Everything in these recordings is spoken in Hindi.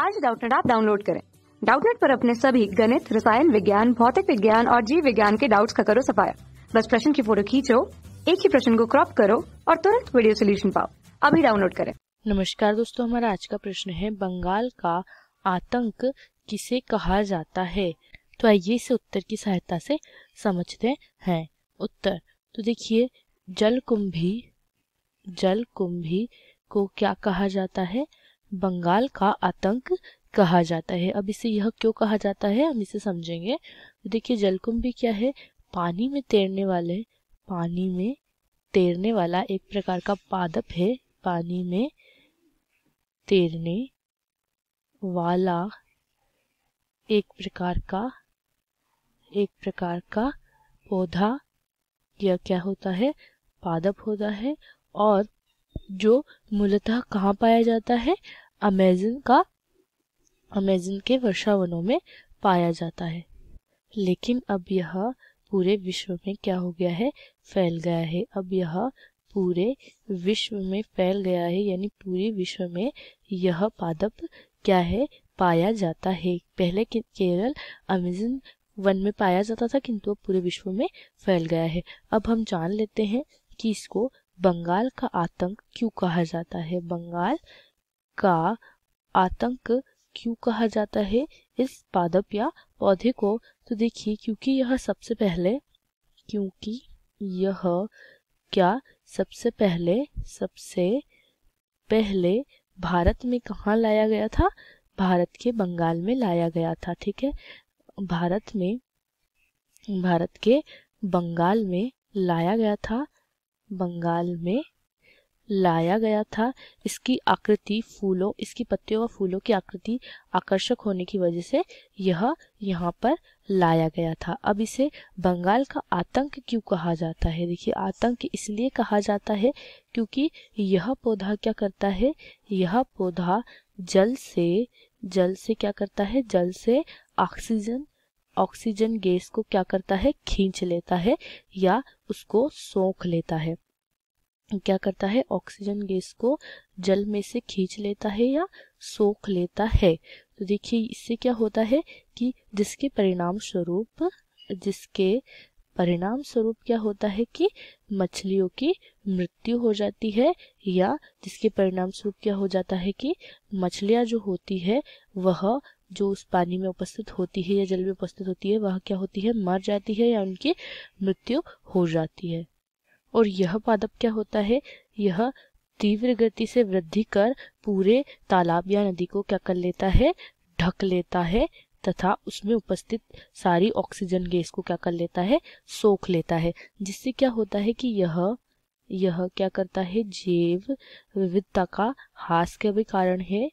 आज डाउटनेट आप डाउनलोड करें डाउटनेट पर अपने सभी गणित रसायन विज्ञान भौतिक विज्ञान और जीव विज्ञान के डाउट्स का करो सफाया बस प्रश्न की फोटो खींचो एक ही प्रश्न को क्रॉप करो और तुरंत वीडियो सोल्यूशन पाओ अभी डाउनलोड करें नमस्कार दोस्तों हमारा आज का प्रश्न है बंगाल का आतंक किसे कहा जाता है तो आइए इसे उत्तर की सहायता से समझते हैं उत्तर तो देखिए जल कुंभी जल कुंभी को क्या कहा जाता है बंगाल का आतंक कहा जाता है अब इसे यह क्यों कहा जाता है हम इसे समझेंगे तो देखिए जलकुंभी क्या है पानी में तैरने वाले पानी में तैरने वाला एक प्रकार का पादप है पानी में तैरने वाला एक प्रकार का एक प्रकार का पौधा या क्या होता है पादप होता है और जो मूलतः कहाँ पाया जाता है अमेजन का अमेजन के वर्षावनों में पाया जाता है लेकिन अब यह पूरे विश्व में क्या हो गया है फैल गया है अब यह पूरे विश्व में फैल गया है यानी पूरे विश्व में यह पादप क्या है पाया जाता है पहले केरल अमेजन वन में पाया जाता था किंतु अब पूरे विश्व में फैल गया है अब हम जान लेते हैं कि इसको बंगाल का आतंक क्यों कहा जाता है बंगाल का आतंक क्यों कहा जाता है इस पादप या पौधे को तो देखिए क्योंकि यह सबसे पहले क्योंकि यह क्या सबसे पहले सबसे पहले भारत में कहाँ लाया गया था भारत के बंगाल में लाया गया था ठीक है भारत में भारत के बंगाल में लाया गया था बंगाल में लाया गया था इसकी आकृति फूलों इसकी पत्तियों और फूलों की आकृति आकर्षक होने की वजह से यह यहाँ पर लाया गया था अब इसे बंगाल का आतंक क्यों कहा जाता है देखिए आतंक इसलिए कहा जाता है क्योंकि यह पौधा क्या करता है यह पौधा जल से जल से क्या करता है जल से ऑक्सीजन ऑक्सीजन गैस को क्या करता है खींच लेता है या उसको सोख लेता है क्या करता है ऑक्सीजन गैस को जल में से खींच लेता है या सोख लेता है तो देखिए इससे क्या होता है कि जिसके परिणाम स्वरूप जिसके परिणाम स्वरूप क्या होता है कि मछलियों की मृत्यु हो जाती है या जिसके परिणाम स्वरूप क्या हो जाता है कि मछलियां जो होती है वह जो उस पानी में उपस्थित होती है या जल में उपस्थित होती है वह क्या होती है मर जाती है या उनकी मृत्यु हो जाती है और यह पादप क्या होता है यह तीव्र गति से वृद्धि कर पूरे तालाब या नदी को क्या कर लेता है ढक लेता है तथा उसमें उपस्थित सारी ऑक्सीजन गैस को क्या कर लेता है सोख लेता है जिससे क्या होता है कि यह यह क्या करता है जैव विविधता का हास के भी कारण है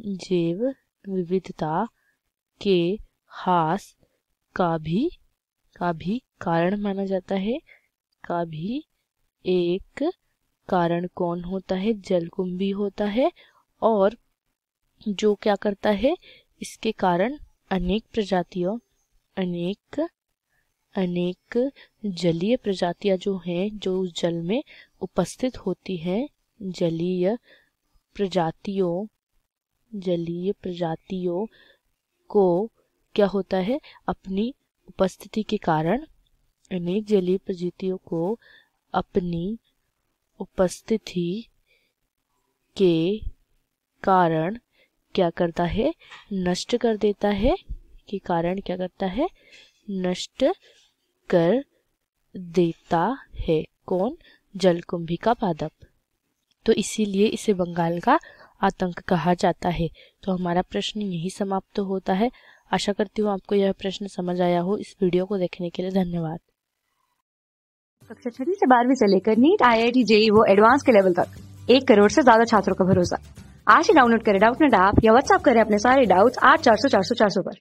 जैव विविधता के हास का भी का भी कारण माना जाता है का भी एक कारण कौन होता है जलकुंभी होता है और जो क्या करता है इसके कारण अनेक प्रजातियों अनेक अनेक जलीय प्रजातियां जो हैं जो उस जल में उपस्थित होती हैं जलीय प्रजातियों जलीय प्रजातियों को क्या होता है अपनी उपस्थिति के कारण अनेक जलीय प्रजातियों को अपनी उपस्थिति के कारण क्या करता है नष्ट कर देता है के कारण क्या करता है नष्ट कर देता है कौन जलकुंभी का पादप तो इसीलिए इसे बंगाल का आतंक कहा जाता है तो हमारा प्रश्न यही समाप्त तो होता है आशा करती हूँ आपको यह प्रश्न समझ आया हो इस वीडियो को देखने के लिए धन्यवाद कक्षा छठी से बारहवीं से लेकर NEET I I T JEE वो एडवांस के लेवल तक एक करोड़ से ज्यादा छात्रों का भरोसा आज ही डाउनलोड करें डाउट नेट ऐप या व्हाट्सअप करें अपने सारे डाउट्स आठ चार सौ चार सौ चार सौ पर